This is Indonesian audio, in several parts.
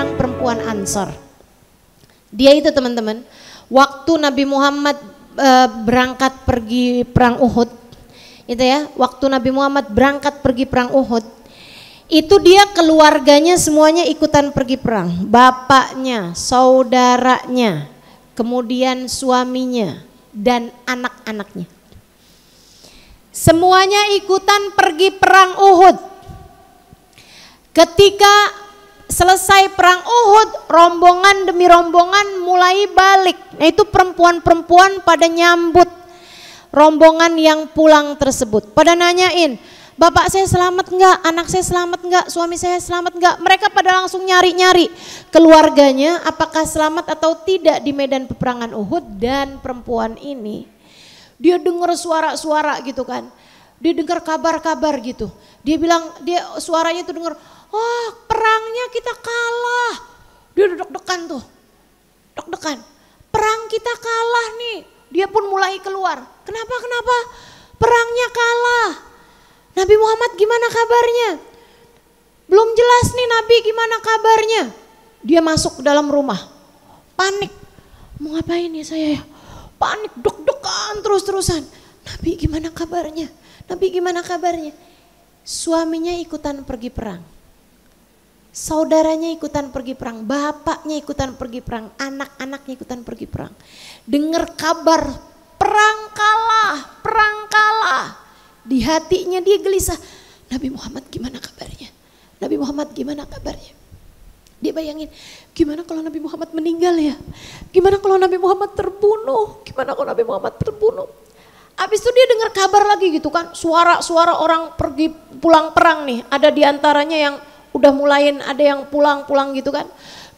orang perempuan Ansor. Dia itu teman-teman, waktu Nabi Muhammad e, berangkat pergi perang Uhud, itu ya, waktu Nabi Muhammad berangkat pergi perang Uhud, itu dia keluarganya semuanya ikutan pergi perang, bapaknya, saudaranya, kemudian suaminya dan anak-anaknya. Semuanya ikutan pergi perang Uhud. Ketika Selesai perang Uhud, rombongan demi rombongan mulai balik. Nah itu perempuan-perempuan pada nyambut rombongan yang pulang tersebut. Pada nanyain, bapak saya selamat enggak, anak saya selamat enggak, suami saya selamat enggak. Mereka pada langsung nyari-nyari keluarganya apakah selamat atau tidak di medan peperangan Uhud dan perempuan ini. Dia dengar suara-suara gitu kan. Dia dengar kabar-kabar gitu. Dia bilang dia suaranya itu dengar, "Wah, oh, perang deg-degan tuh. Deg-degan. Perang kita kalah nih. Dia pun mulai keluar. Kenapa, kenapa? Perangnya kalah. Nabi Muhammad gimana kabarnya? Belum jelas nih Nabi gimana kabarnya. Dia masuk ke dalam rumah. Panik. Mau ngapain ya saya ya? Panik, deg-degan terus-terusan. Nabi gimana kabarnya? Nabi gimana kabarnya? Suaminya ikutan pergi perang Saudaranya ikutan pergi perang, bapaknya ikutan pergi perang, anak-anaknya ikutan pergi perang. Dengar kabar perang kalah, perang kalah. Di hatinya dia gelisah. Nabi Muhammad gimana kabarnya? Nabi Muhammad gimana kabarnya? Dia bayangin, gimana kalau Nabi Muhammad meninggal ya? Gimana kalau Nabi Muhammad terbunuh? Gimana kalau Nabi Muhammad terbunuh? Habis itu dia dengar kabar lagi gitu kan, suara-suara orang pergi pulang perang nih. Ada diantaranya yang udah mulain ada yang pulang-pulang gitu kan.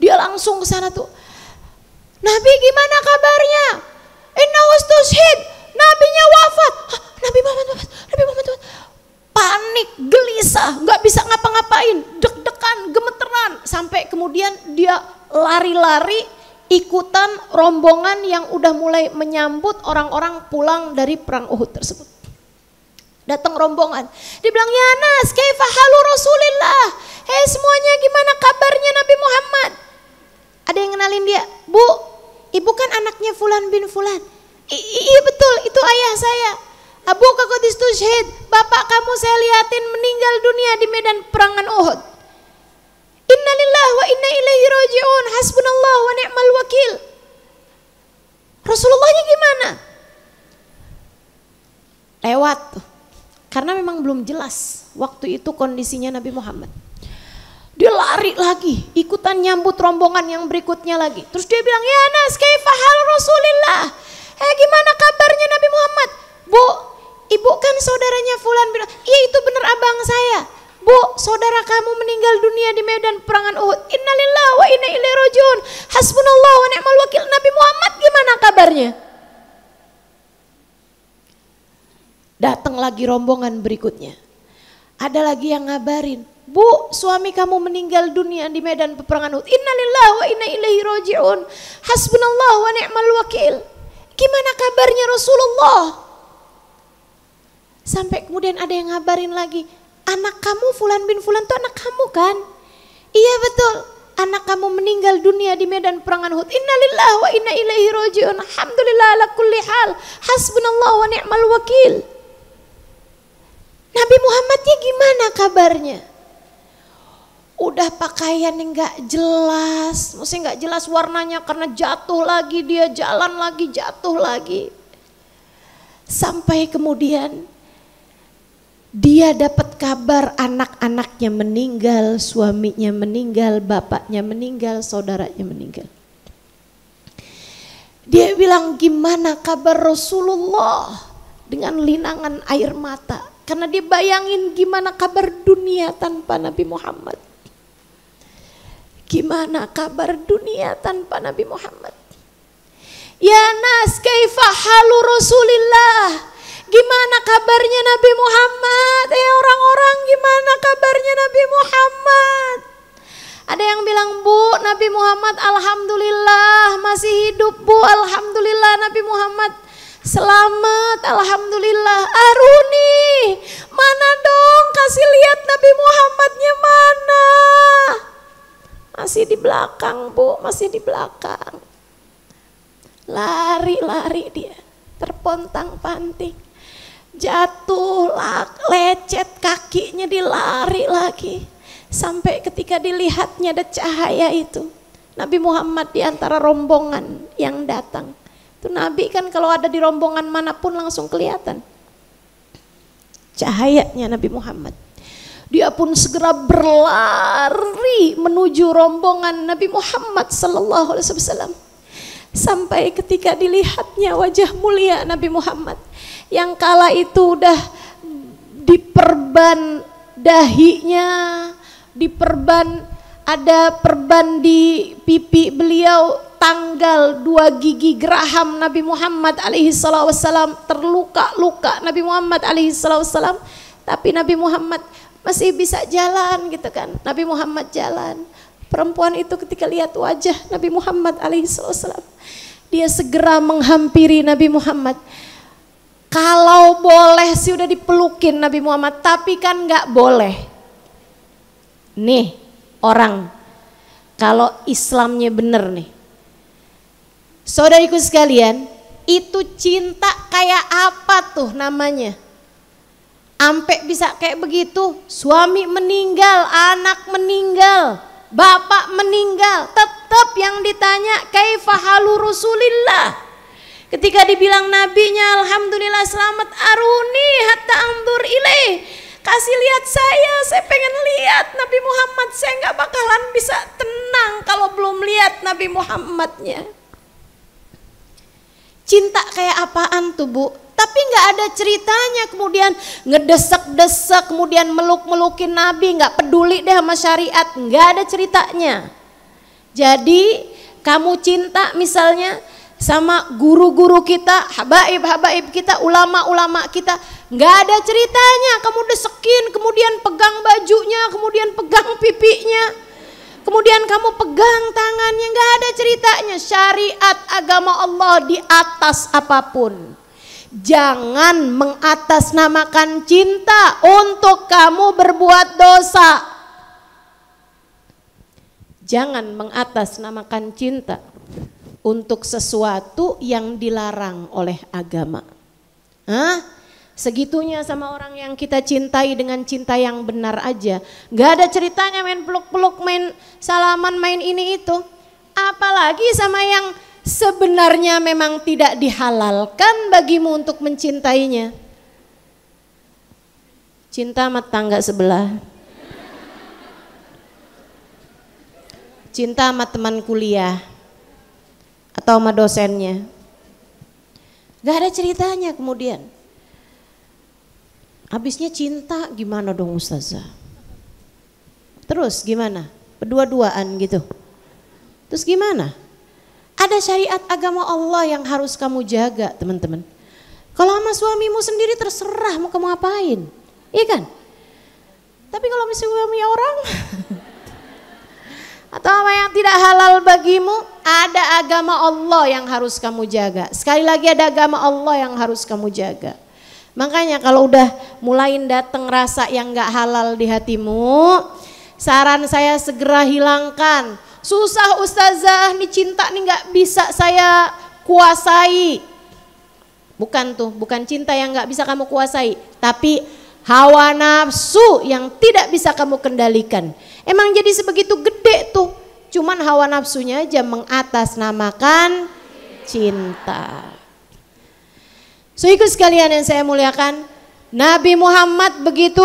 Dia langsung ke sana tuh. Nabi gimana kabarnya? Inna ustushid. Nabinya wafat. Hah, Nabi Muhammad wafat. Nabi Muhammad wafat. Panik, gelisah, gak bisa ngapa-ngapain, deg-degan, gemeteran. Sampai kemudian dia lari-lari ikutan rombongan yang udah mulai menyambut orang-orang pulang dari perang Uhud tersebut. Datang rombongan. Dibilang, ya Anas, kaifa halu Rasulillah. Hei eh, semuanya gimana kabarnya Nabi Muhammad? Ada yang kenalin dia, Bu, ibu kan anaknya Fulan bin Fulan. iya betul, itu ayah saya. Abu Kakodis Tushid, bapak kamu saya liatin meninggal dunia di medan perangan Uhud. Innalillah wa inna ilaihi roji'un, hasbunallah wa ni'mal wakil. Rasulullahnya gimana? Lewat tuh. Karena memang belum jelas waktu itu kondisinya Nabi Muhammad. Dia lari lagi, ikutan nyambut rombongan yang berikutnya lagi. Terus dia bilang, ya Nas, kaifahal Rasulillah. Eh gimana kabarnya Nabi Muhammad? Bu, ibu kan saudaranya Fulan bilang, iya itu benar abang saya. Bu, saudara kamu meninggal dunia di medan perangan Uhud. Innalillah wa inna ilaihi rajiun. Hasbunallah wa ni'mal wakil. Nabi Muhammad gimana kabarnya? Datang lagi rombongan berikutnya. Ada lagi yang ngabarin, Bu, suami kamu meninggal dunia di medan peperangan Uhud. Innalillahi wa inna ilaihi raji'un. hasbunallahu wa ni'mal wakil. Gimana kabarnya Rasulullah? Sampai kemudian ada yang ngabarin lagi, anak kamu Fulan bin Fulan tuh anak kamu kan? Iya betul, anak kamu meninggal dunia di medan perangan Uhud. Innalillahi wa inna ilaihi raji'un. Alhamdulillah ala kulli hal. hasbunallahu wa ni'mal wakil. Nabi Muhammadnya gimana kabarnya? Udah pakaian yang gak jelas, mesti gak jelas warnanya karena jatuh lagi dia jalan lagi jatuh lagi. Sampai kemudian dia dapat kabar anak-anaknya meninggal, suaminya meninggal, bapaknya meninggal, saudaranya meninggal. Dia bilang gimana kabar Rasulullah dengan linangan air mata. Karena dibayangin gimana kabar dunia tanpa Nabi Muhammad. Gimana kabar dunia tanpa Nabi Muhammad? Ya nas, kaifa halu Rasulillah? Gimana kabarnya Nabi Muhammad? Eh orang-orang gimana kabarnya Nabi Muhammad? Ada yang bilang, Bu, Nabi Muhammad alhamdulillah masih hidup, Bu. Alhamdulillah Nabi Muhammad Selamat, Alhamdulillah. Aruni, mana dong kasih lihat Nabi Muhammadnya mana? Masih di belakang bu, masih di belakang. Lari-lari dia, terpontang panting. Jatuh, lecet kakinya dilari lagi. Sampai ketika dilihatnya ada cahaya itu. Nabi Muhammad di antara rombongan yang datang itu Nabi kan kalau ada di rombongan manapun langsung kelihatan. Cahayanya Nabi Muhammad. Dia pun segera berlari menuju rombongan Nabi Muhammad sallallahu alaihi wasallam. Sampai ketika dilihatnya wajah mulia Nabi Muhammad yang kala itu udah diperban dahinya, diperban ada perban di pipi beliau Tanggal dua gigi geraham Nabi Muhammad alaihi wasallam terluka-luka Nabi Muhammad alaihi wasallam tapi Nabi Muhammad masih bisa jalan gitu kan Nabi Muhammad jalan perempuan itu ketika lihat wajah Nabi Muhammad alaihi wasallam dia segera menghampiri Nabi Muhammad kalau boleh sih udah dipelukin Nabi Muhammad tapi kan nggak boleh nih orang kalau Islamnya benar nih Saudariku sekalian, itu cinta kayak apa tuh namanya? Ampe bisa kayak begitu, suami meninggal, anak meninggal, bapak meninggal, tetap yang ditanya kaifahalu rusulillah. Ketika dibilang nabinya Alhamdulillah selamat aruni hatta angdur ilaih. Kasih lihat saya, saya pengen lihat Nabi Muhammad. Saya nggak bakalan bisa tenang kalau belum lihat Nabi Muhammadnya. Cinta kayak apaan tuh bu? Tapi nggak ada ceritanya kemudian ngedesek-desek, kemudian meluk-melukin Nabi, nggak peduli deh sama syariat, nggak ada ceritanya. Jadi kamu cinta misalnya sama guru-guru kita, habaib-habaib kita, ulama-ulama kita, nggak ada ceritanya. Kamu desekin, kemudian pegang bajunya, kemudian pegang pipinya, Kemudian kamu pegang tangannya, nggak ada ceritanya. Syariat agama Allah di atas apapun. Jangan mengatasnamakan cinta untuk kamu berbuat dosa. Jangan mengatasnamakan cinta untuk sesuatu yang dilarang oleh agama. Hah? segitunya sama orang yang kita cintai dengan cinta yang benar aja. Gak ada ceritanya main peluk-peluk, main salaman, main ini itu. Apalagi sama yang sebenarnya memang tidak dihalalkan bagimu untuk mencintainya. Cinta sama tangga sebelah. Cinta sama teman kuliah. Atau sama dosennya. Gak ada ceritanya kemudian. Habisnya cinta gimana dong ustazah? Terus gimana? Berdua-duaan gitu. Terus gimana? Ada syariat agama Allah yang harus kamu jaga teman-teman. Kalau sama suamimu sendiri terserah mau kamu ngapain. Iya kan? Tapi kalau misalnya suami orang atau apa yang tidak halal bagimu, ada agama Allah yang harus kamu jaga. Sekali lagi ada agama Allah yang harus kamu jaga. Makanya kalau udah mulai datang rasa yang nggak halal di hatimu, saran saya segera hilangkan. Susah ustazah, nih cinta nih nggak bisa saya kuasai. Bukan tuh, bukan cinta yang nggak bisa kamu kuasai, tapi hawa nafsu yang tidak bisa kamu kendalikan. Emang jadi sebegitu gede tuh, cuman hawa nafsunya aja mengatasnamakan cinta. So sekalian yang saya muliakan, Nabi Muhammad begitu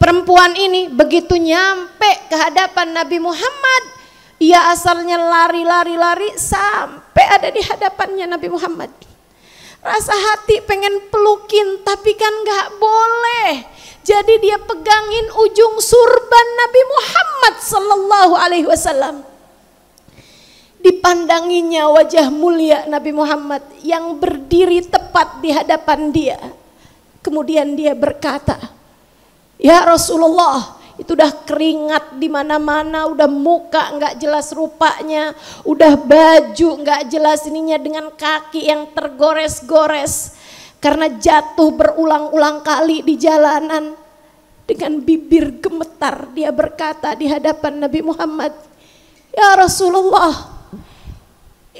perempuan ini begitu nyampe ke hadapan Nabi Muhammad, ia asalnya lari-lari-lari sampai ada di hadapannya Nabi Muhammad. Rasa hati pengen pelukin tapi kan gak boleh. Jadi dia pegangin ujung surban Nabi Muhammad sallallahu alaihi wasallam dipandanginya wajah mulia Nabi Muhammad yang berdiri tepat di hadapan dia. Kemudian dia berkata, "Ya Rasulullah, itu udah keringat di mana-mana, udah muka nggak jelas rupanya, udah baju nggak jelas ininya dengan kaki yang tergores-gores karena jatuh berulang-ulang kali di jalanan." Dengan bibir gemetar dia berkata di hadapan Nabi Muhammad, "Ya Rasulullah,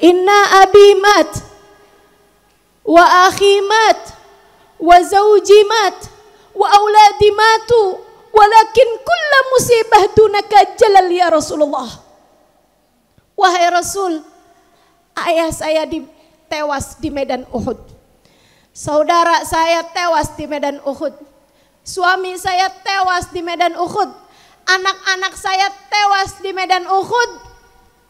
Inna abi mat wa akhi mat wa zawji mat wa auladi matu walakin kulla musibah dunaka jalal ya Rasulullah. Wahai Rasul, ayah saya di, tewas di medan Uhud. Saudara saya tewas di medan Uhud. Suami saya tewas di medan Uhud. Anak-anak saya tewas di medan Uhud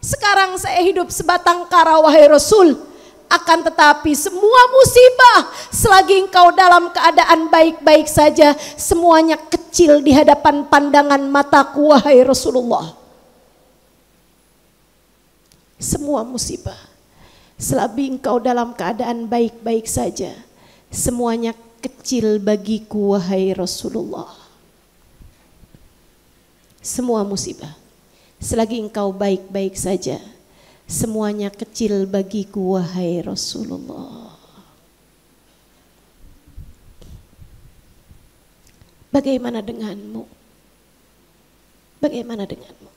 sekarang saya hidup sebatang kara wahai Rasul. Akan tetapi semua musibah selagi engkau dalam keadaan baik-baik saja semuanya kecil di hadapan pandangan mataku wahai Rasulullah. Semua musibah selagi engkau dalam keadaan baik-baik saja semuanya kecil bagiku wahai Rasulullah. Semua musibah Selagi engkau baik-baik saja, semuanya kecil bagiku wahai Rasulullah. Bagaimana denganmu? Bagaimana denganmu?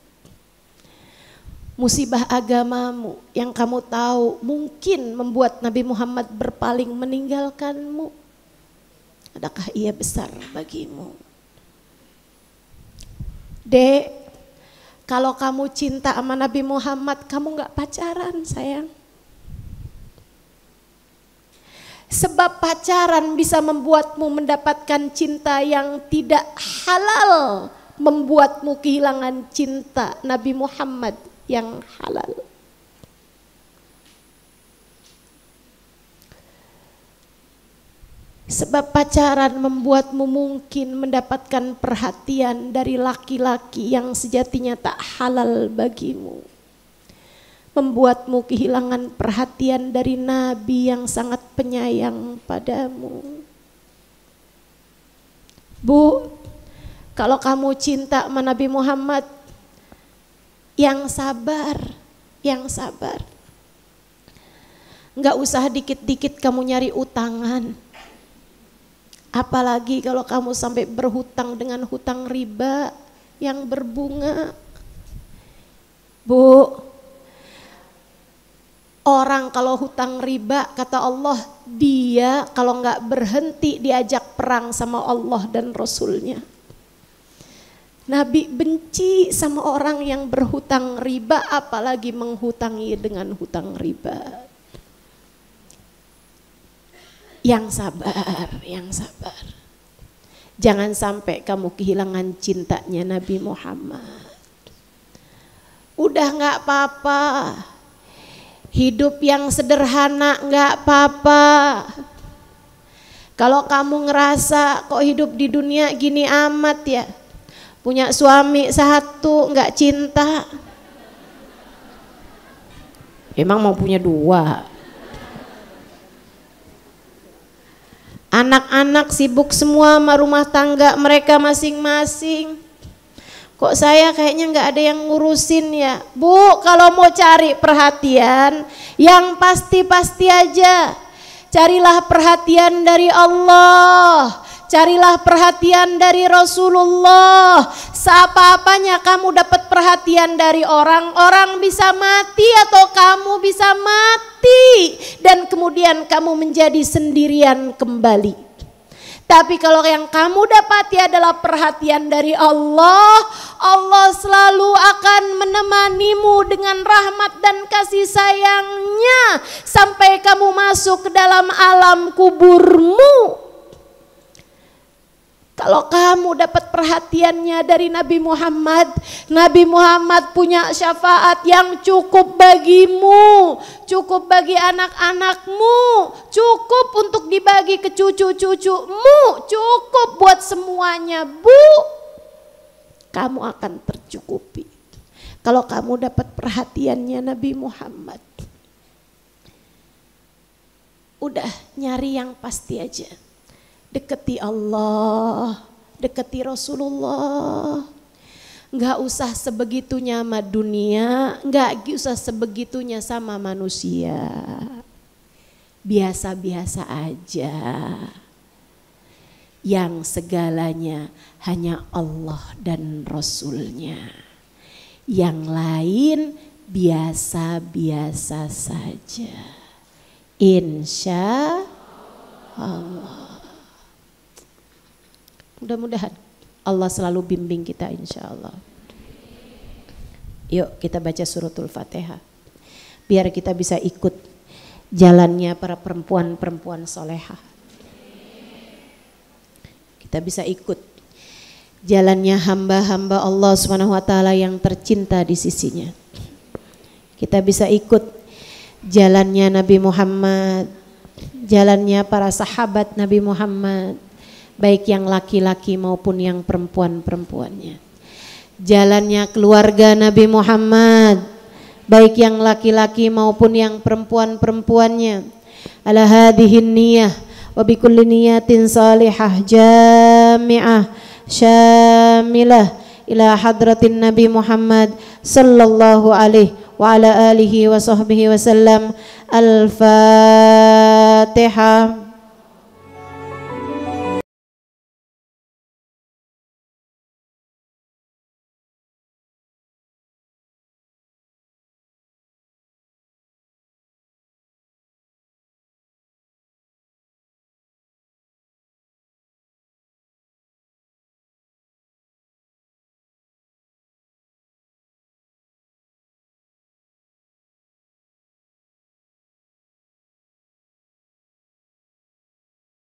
Musibah agamamu yang kamu tahu mungkin membuat Nabi Muhammad berpaling meninggalkanmu. Adakah ia besar bagimu? Dek, kalau kamu cinta sama Nabi Muhammad, kamu nggak pacaran sayang. Sebab pacaran bisa membuatmu mendapatkan cinta yang tidak halal, membuatmu kehilangan cinta Nabi Muhammad yang halal. Sebab pacaran membuatmu mungkin mendapatkan perhatian dari laki-laki yang sejatinya tak halal bagimu. Membuatmu kehilangan perhatian dari nabi yang sangat penyayang padamu. Bu, kalau kamu cinta sama Nabi Muhammad, yang sabar, yang sabar. Enggak usah dikit-dikit kamu nyari utangan Apalagi kalau kamu sampai berhutang dengan hutang riba yang berbunga. Bu, orang kalau hutang riba kata Allah dia kalau nggak berhenti diajak perang sama Allah dan Rasulnya. Nabi benci sama orang yang berhutang riba apalagi menghutangi dengan hutang riba yang sabar, yang sabar. Jangan sampai kamu kehilangan cintanya Nabi Muhammad. Udah nggak apa-apa. Hidup yang sederhana nggak apa-apa. Kalau kamu ngerasa kok hidup di dunia gini amat ya. Punya suami satu nggak cinta. Emang mau punya dua. Anak-anak sibuk semua sama rumah tangga mereka masing-masing. Kok saya kayaknya nggak ada yang ngurusin ya. Bu, kalau mau cari perhatian, yang pasti-pasti aja. Carilah perhatian dari Allah carilah perhatian dari Rasulullah. Seapa-apanya kamu dapat perhatian dari orang, orang bisa mati atau kamu bisa mati dan kemudian kamu menjadi sendirian kembali. Tapi kalau yang kamu dapati adalah perhatian dari Allah, Allah selalu akan menemanimu dengan rahmat dan kasih sayangnya sampai kamu masuk ke dalam alam kuburmu. Kalau kamu dapat perhatiannya dari Nabi Muhammad, Nabi Muhammad punya syafaat yang cukup bagimu, cukup bagi anak-anakmu, cukup untuk dibagi ke cucu-cucumu, cukup buat semuanya, Bu. Kamu akan tercukupi. Kalau kamu dapat perhatiannya Nabi Muhammad. Udah nyari yang pasti aja Deketi Allah, deketi Rasulullah. Nggak usah sebegitunya sama dunia, nggak usah sebegitunya sama manusia. Biasa-biasa aja. Yang segalanya hanya Allah dan Rasulnya. Yang lain biasa-biasa saja. Insya Allah. Mudah-mudahan Allah selalu bimbing kita insya Allah. Yuk kita baca suratul fatihah. Biar kita bisa ikut jalannya para perempuan-perempuan soleha. Kita bisa ikut jalannya hamba-hamba Allah swt yang tercinta di sisinya. Kita bisa ikut jalannya Nabi Muhammad, jalannya para sahabat Nabi Muhammad, baik yang laki-laki maupun yang perempuan-perempuannya. Jalannya keluarga Nabi Muhammad, baik yang laki-laki maupun yang perempuan-perempuannya. Ala hadihin niyah wa bikulli niyatin salihah jami'ah syamilah ila hadratin Nabi Muhammad sallallahu alaihi wa ala alihi wa sahbihi wasallam. Al-Fatihah.